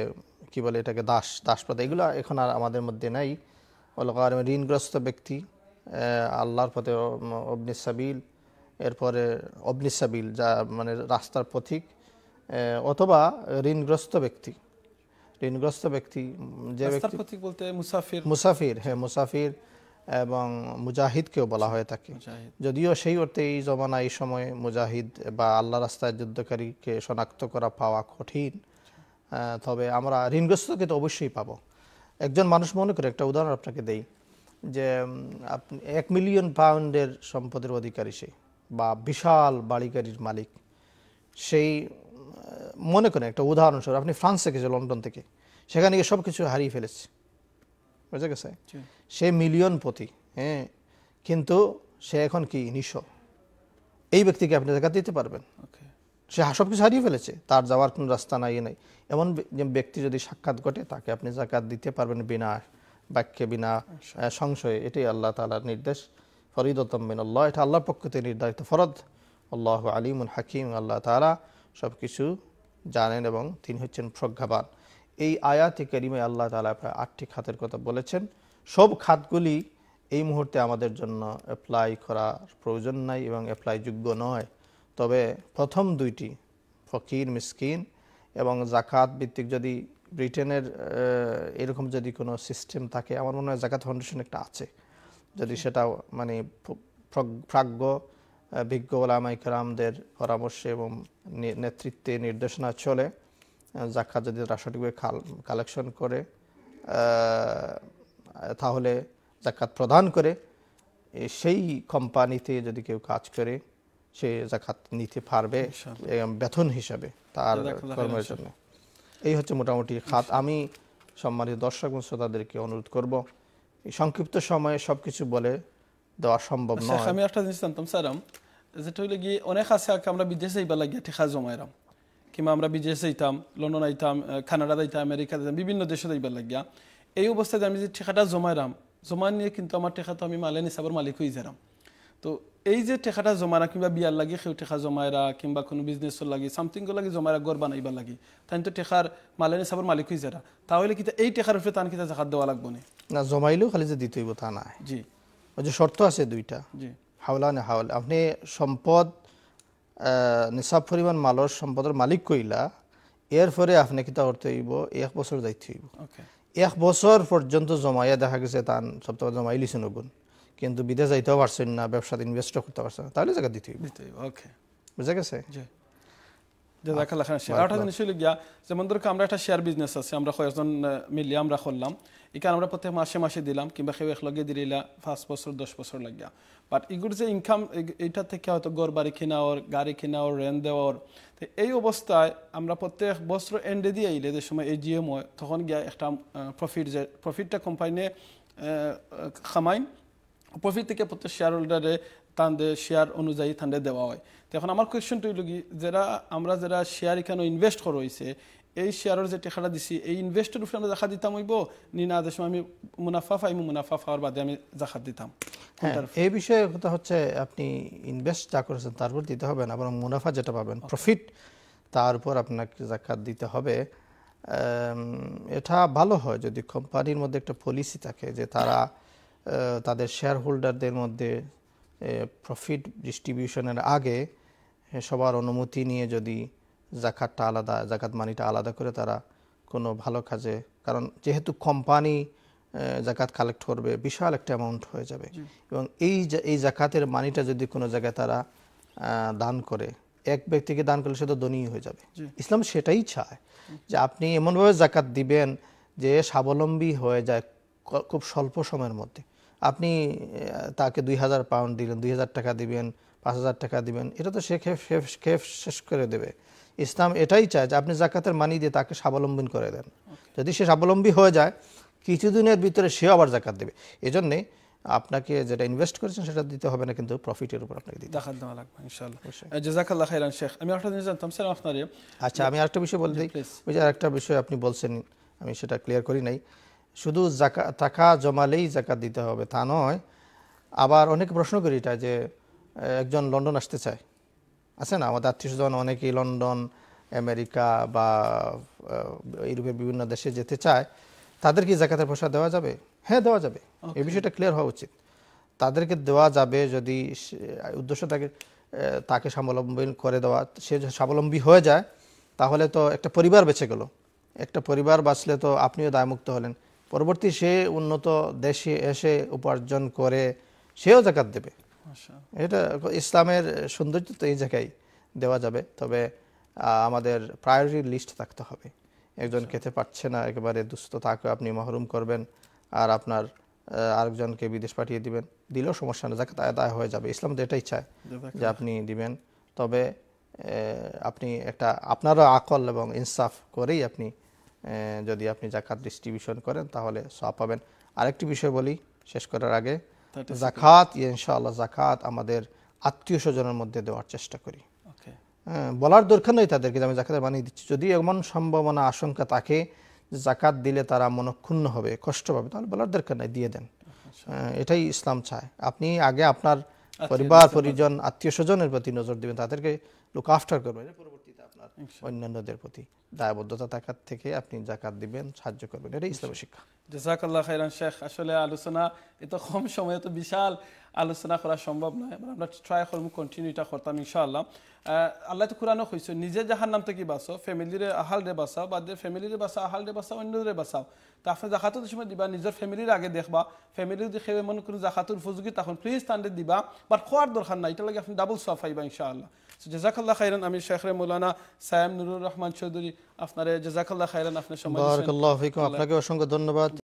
কি বলে এটাকে দাস পথে এগুলো এখন আর আমাদের মধ্যে নাই ওল গারিমি ঋণগ্রস্ত ব্যক্তি আল্লাহর পথে সাবিল এরপরে সাবিল যা মানে রাস্তার পথিক অথবা ঋণগ্রস্ত ব্যক্তি ঋণগ্রস্ত ব্যক্তি যে ব্যক্তি বলতে মুসাফির মুসাফির হ্যাঁ মুসাফির এবং মুজাহিদকেও বলা হয়ে থাকে যদিও সেই অর্থে এই জমানা এই সময়ে মুজাহিদ বা আল্লাহ রাস্তায় যুদ্ধকারীকে শনাক্ত করা পাওয়া কঠিন তবে আমরা ঋণগ্রস্তকে তো অবশ্যই পাবো একজন মানুষ মনে করে একটা উদাহরণ আপনাকে দেই যে আপনি এক মিলিয়ন পাউন্ডের সম্পদের অধিকারী সে বা বিশাল বাড়িগাড়ির মালিক সেই মনে করেন একটা উদাহরণস্বরূপ আপনি ফ্রান্স থেকে লন্ডন থেকে সেখানে গিয়ে সব কিছু হারিয়ে ফেলেছে বুঝে গেছে সে মিলিয়ন প্রতি হ্যাঁ কিন্তু সে এখন কি নিঃস এই ব্যক্তিকে আপনি দেখা দিতে পারবেন সে সব কিছু হারিয়ে ফেলেছে তার যাওয়ার কোনো রাস্তা নাই নাই এমন ব্যক্তি যদি সাক্ষাৎ ঘটে তাকে আপনি জাকাত দিতে পারবেন বিনা বাক্যে বিনা আচ্ছা। সংশয়ে এটাই আল্লাহ তালার নির্দেশ ফরিদতমিন আল্লাহ এটা আল্লাহর পক্ষ থেকে নির্ধারিত ফরদ আল্লাহ আলিমুল হাকিম আল্লাহ তালা সব কিছু জানেন এবং তিনি হচ্ছেন প্রজ্ঞাবান এই আয়াতি কেরিমে আল্লাহ তালা প্রায় আটটি খাতের কথা বলেছেন সব খাতগুলি এই মুহূর্তে আমাদের জন্য অ্যাপ্লাই করার প্রয়োজন নাই এবং অ্যাপ্লাইযোগ্য নয় তবে প্রথম দুইটি ফকির মিসকিন এবং জাকাত ভিত্তিক যদি ব্রিটেনের এরকম যদি কোনো সিস্টেম থাকে আমার মনে হয় জাকাত ফাউন্ডেশন একটা আছে যদি সেটা মানে প্রাজ্ঞ বিজ্ঞ ওলামাইকরামদের পরামর্শে এবং নেতৃত্বে নির্দেশনা চলে জাকাত যদি রাষ্ট্রটিকে কালেকশন করে তাহলে জাকাত প্রদান করে সেই কোম্পানিতে যদি কেউ কাজ করে সে জাকাত নিতে পারবে বেতন হিসাবে তার কর্মের জন্য এই হচ্ছে মোটামুটি খাত আমি সম্মানিত দর্শক এবং শ্রোতাদেরকে অনুরোধ করব সংক্ষিপ্ত সময়ে সব কিছু বলে দেওয়া সম্ভব আচ্ছা, নয় আমি একটা জিনিস জানতাম স্যার যেটা হইলে গিয়ে অনেক আছে আমরা বিদেশে যাইবার লাগিয়া ঠিকা জমাইরাম কিংবা আমরা বিদেশে যাইতাম লন্ডন আইতাম কানাডা যাইতাম আমেরিকা যাইতাম বিভিন্ন দেশে যাইবার লাগিয়া এই অবস্থায় আমি যে ঠিকাটা জমাইরাম জমা নিয়ে কিন্তু আমার টেকাটা আমি মালেন হিসাবের মালিক হয়ে যারাম তো এই যে টেকাটা জমারা কিংবা বিয়ার লাগে ঠেকা জমাই জমায়রা কিংবা কোনো বিজনেসের লাগে সামথিং লাগে জমায়রা গড় বানাইবার লাগে তাহলে তো মালে মালেন হিসাবের মালিক হয়ে যারা তাহলে কিন্তু এই ঠেকার উপরে তাহলে কিন্তু জাকাত দেওয়া লাগবে না জমাইলেও খালি যে দিতেইব তা না জি যে শর্ত আছে দুইটা হাওলা না হাওল আপনি সম্পদ নিসাব পরিমাণ মালর সম্পদের মালিক কইলা এরপরে আপনি কিতা করতে হইব এক বছর দায়িত্ব হইব এক বছর পর্যন্ত জমাইয়া দেখা গেছে তান সপ্তাহ জমাই লিছে গুণ কিন্তু বিদেশ যাইতেও পারছেন না ব্যবসাতে ইনভেস্টও করতে পারছেন না তাহলে জায়গা দিতে হইব বুঝা গেছে জাজাকাল্লাহ খান শেয়ার আরেকটা জিনিস গিয়া যেমন ধরো আমরা একটা শেয়ার বিজনেস আছে আমরা কয়েকজন মিলিয়ে আমরা করলাম এখানে আমরা প্রত্যেক মাসে মাসে দিলাম কিংবা কেউ একলগে দিলা পাঁচ বছর দশ বছর লাগিয়া বাট এগুলোর যে ইনকাম এইটা থেকে হয়তো গড় বাড়ি কিনা ওর গাড়ি কিনা ওর রেন্ট দেওয়ার তো এই অবস্থায় আমরা প্রত্যেক বছর এন্ডে দিয়ে আইলে যে সময় এ জি এম হয় তখন গিয়া একটা প্রফিট যে প্রফিটটা কোম্পানি খামাইন প্রফিট থেকে প্রত্যেক শেয়ার হোল্ডারে তাদের শেয়ার অনুযায়ী তাদের দেওয়া হয় তো এখন আমার কোয়েশনটা হইল কি যারা আমরা যারা শেয়ার এখানে ইনভেস্ট করা হয়েছে এই শেয়ারের যে টাকাটা দিছি এই ইনভেস্টের উপরে আমরা জাখা দিতাম হইব নি না দেশ আমি মুনাফা পাইমু মুনাফা পাওয়ার বাদে আমি জাখা দিতাম হ্যাঁ, এই বিষয়ে কথা হচ্ছে আপনি ইনভেস্ট যা করেছেন তার উপর দিতে হবে না বরং মুনাফা যেটা পাবেন প্রফিট তার উপর আপনাকে জাকাত দিতে হবে এটা ভালো হয় যদি কোম্পানির মধ্যে একটা পলিসি থাকে যে তারা তাদের শেয়ার হোল্ডারদের মধ্যে প্রফিট ডিস্ট্রিবিউশনের আগে হ্যাঁ, সবার অনুমতি নিয়ে যদি জাকাতটা আলাদা জাকাত মানিটা আলাদা করে তারা কোনো ভালো কাজে কারণ যেহেতু কোম্পানি জাকাত কালেক্ট করবে বিশাল একটা অ্যামাউন্ট হয়ে যাবে এবং এই এই জাকাতের মানিটা যদি কোনো জায়গায় তারা দান করে এক ব্যক্তিকে দান করলে সে তো ধনী হয়ে যাবে ইসলাম সেটাই চায় যে আপনি এমনভাবে জাকাত দিবেন যে স্বাবলম্বী হয়ে যায় খুব স্বল্প সময়ের মধ্যে আপনি তাকে দুই হাজার পাউন্ড দিলেন দুই হাজার টাকা দিবেন পাঁচ হাজার টাকা দিবেন এটা তো সে খেপ শেষ করে দেবে ইসলাম এটাই চায় যে আপনি জাকাতের মানি দিয়ে তাকে স্বাবলম্বী করে দেন যদি সে স্বাবলম্বী হয়ে যায় কিছুদিনের ভিতরে সে আবার জাকাত দেবে এজন্যে আপনাকে যেটা ইনভেস্ট করেছেন সেটা দিতে হবে না কিন্তু প্রফিটের উপর আপনাকে দিতে দেখার দেওয়া লাগবে ইনশাআল্লাহ খাইরান শেখ আমি জানতাম স্যার আপনার আচ্ছা আমি আরেকটা বিষয় বলতে ওই যে আরেকটা বিষয় আপনি বলছেন আমি সেটা ক্লিয়ার করি নাই শুধু জাকা টাকা জমালেই জাকাত দিতে হবে তা নয় আবার অনেক প্রশ্ন করি এটা যে একজন লন্ডন আসতে চায় আছে না আমাদের আত্মীয়স্বজন অনেকেই লন্ডন আমেরিকা বা ইউরোপের বিভিন্ন দেশে যেতে চায় তাদের কি জাকাতের পয়সা দেওয়া যাবে হ্যাঁ দেওয়া যাবে এই বিষয়টা ক্লিয়ার হওয়া উচিত তাদেরকে দেওয়া যাবে যদি উদ্দেশ্য তাকে তাকে স্বাবলম্বী করে দেওয়া সে স্বাবলম্বী হয়ে যায় তাহলে তো একটা পরিবার বেঁচে গেল একটা পরিবার বাঁচলে তো আপনিও দায়মুক্ত হলেন পরবর্তী সে উন্নত দেশে এসে উপার্জন করে সেও জাকাত দেবে আচ্ছা। এটা ইসলামের সৌন্দর্য তো এই জায়গায় দেওয়া যাবে তবে আমাদের প্রায়োরিটি লিস্ট থাকতে হবে একজন আচ্ছা। খেতে পারছে না একেবারে দুস্থ তাকে আপনি মহরুম করবেন আর আপনার আরেকজনকে বিদেশ পাঠিয়ে দিবেন দিলেও সমস্যা না যাকে আদায় হয়ে যাবে ইসলাম তো এটাই চায় যে আপনি দিবেন তবে আপনি একটা আপনারও আকল এবং ইনসাফ করেই আপনি যদি আপনি জাকাত ডিস্ট্রিবিউশন করেন তাহলে সব পাবেন আরেকটি বিষয় বলি শেষ করার আগে জাকাত ইনশাআল্লাহ জাকাত আমাদের আত্মীয় স্বজনের মধ্যে দেওয়ার চেষ্টা করি হ্যাঁ, বলার দরকার নেই তাদেরকে আমি জাকাতের বানিয়ে দিচ্ছি যদি এমন সম্ভাবনা আশঙ্কা থাকে যে জাকাত দিলে তারা মনক্ষুণ্ণ হবে কষ্ট পাবে তাহলে বলার দরকার নাই দিয়ে দেন আচ্ছা। হ্যাঁ, এটাই ইসলাম চায় আপনি আগে আপনার পরিবার পরিজন আত্মীয় স্বজনের প্রতি নজর দেবেন তাদেরকে লুক আফটার করবেন অন্যান্যদের প্রতি দায়বদ্ধতা থাকার থেকে আপনি জাকাত দিবেন সাহায্য করবেন এটা ইসলাম শিক্ষা জাজাকাল্লাহ খাইরান শেখ আসলে আলোচনা এত কম সময়ে তো বিশাল আলোচনা করা সম্ভব নয় আমরা ট্রাই করব কন্টিনিউটা করতাম ইনশাআল্লাহ আল্লাহ তো কোরআনও হয়েছে নিজে যাহার নাম থেকে বাঁচো ফ্যামিলির আহাল রে বাঁচাও বা ফ্যামিলির বাঁচাও আহাল রে বাঁচাও অন্যদের বাঁচাও তো আপনি জাকাতুর সময় দিবা নিজের ফ্যামিলির আগে দেখবা ফ্যামিলি যদি খেয়ে মনে কোনো জাকাতুর উপযোগী তখন প্লিজ তান্ডে দিবা বাট খোয়ার দরকার নাই এটা লাগে আপনি ডাবল সফাইবা ইনশাআল্লাহ جزاک الله خیرن امیر شیخ مولانا سایم نور رحمان چودری افنار جزاک الله خیرن افنا شما بارک الله فیکم افنا که دنباد